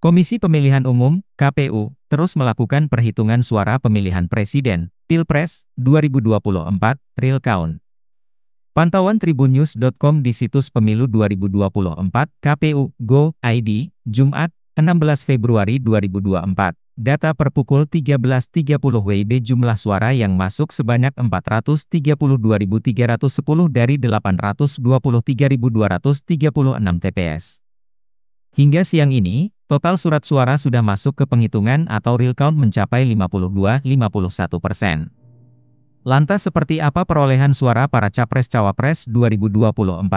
Komisi Pemilihan Umum, KPU, terus melakukan perhitungan suara pemilihan presiden, Pilpres, 2024, real count. Pantauan tribunnews.com di situs pemilu 2024, KPU, Go, ID, Jumat, 16 Februari 2024. Data per pukul 13.30 WIB jumlah suara yang masuk sebanyak 432.310 dari 823.236 TPS. Hingga siang ini, Total surat suara sudah masuk ke penghitungan atau real count mencapai 52-51 persen. Lantas seperti apa perolehan suara para capres-cawapres 2024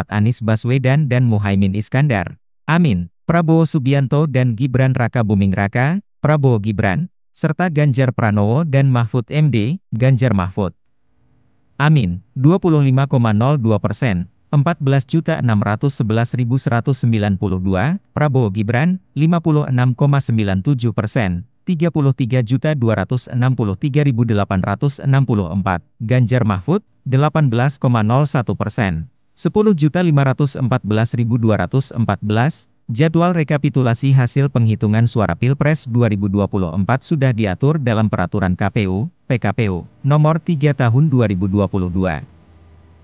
Anies Baswedan dan Muhaimin Iskandar? Amin, Prabowo Subianto dan Gibran Raka Buming Raka, Prabowo Gibran, serta Ganjar Pranowo dan Mahfud MD, Ganjar Mahfud. Amin, 25,02 persen. 14.611.192, Prabowo Gibran, 56,97 persen, 33.263.864, Ganjar Mahfud, 18,01 persen, 10.514.214, Jadwal rekapitulasi hasil penghitungan suara Pilpres 2024 sudah diatur dalam Peraturan KPU, PKPU, Nomor 3 Tahun 2022.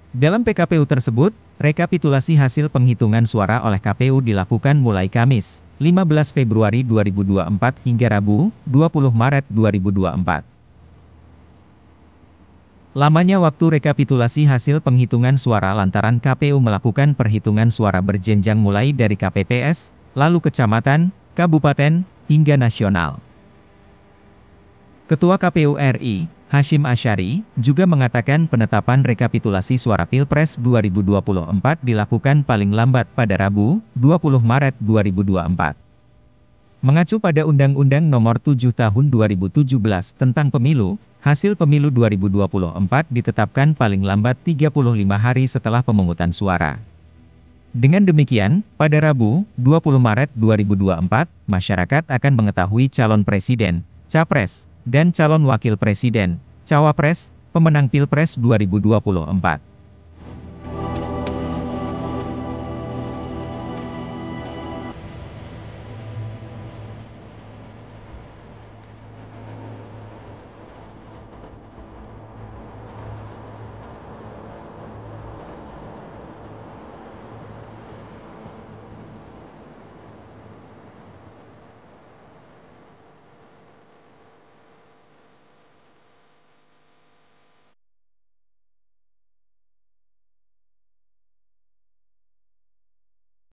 Dalam PKPU tersebut, rekapitulasi hasil penghitungan suara oleh KPU dilakukan mulai Kamis, 15 Februari 2024 hingga Rabu, 20 Maret 2024. Lamanya waktu rekapitulasi hasil penghitungan suara lantaran KPU melakukan perhitungan suara berjenjang mulai dari KPPS, lalu kecamatan, kabupaten, hingga nasional. Ketua KPU RI, Hashim Ashari, juga mengatakan penetapan rekapitulasi suara Pilpres 2024 dilakukan paling lambat pada Rabu, 20 Maret 2024. Mengacu pada Undang-Undang Nomor 7 Tahun 2017 tentang Pemilu, hasil pemilu 2024 ditetapkan paling lambat 35 hari setelah pemungutan suara. Dengan demikian, pada Rabu, 20 Maret 2024, masyarakat akan mengetahui calon presiden, capres, dan calon wakil presiden, cawapres, pemenang Pilpres 2024.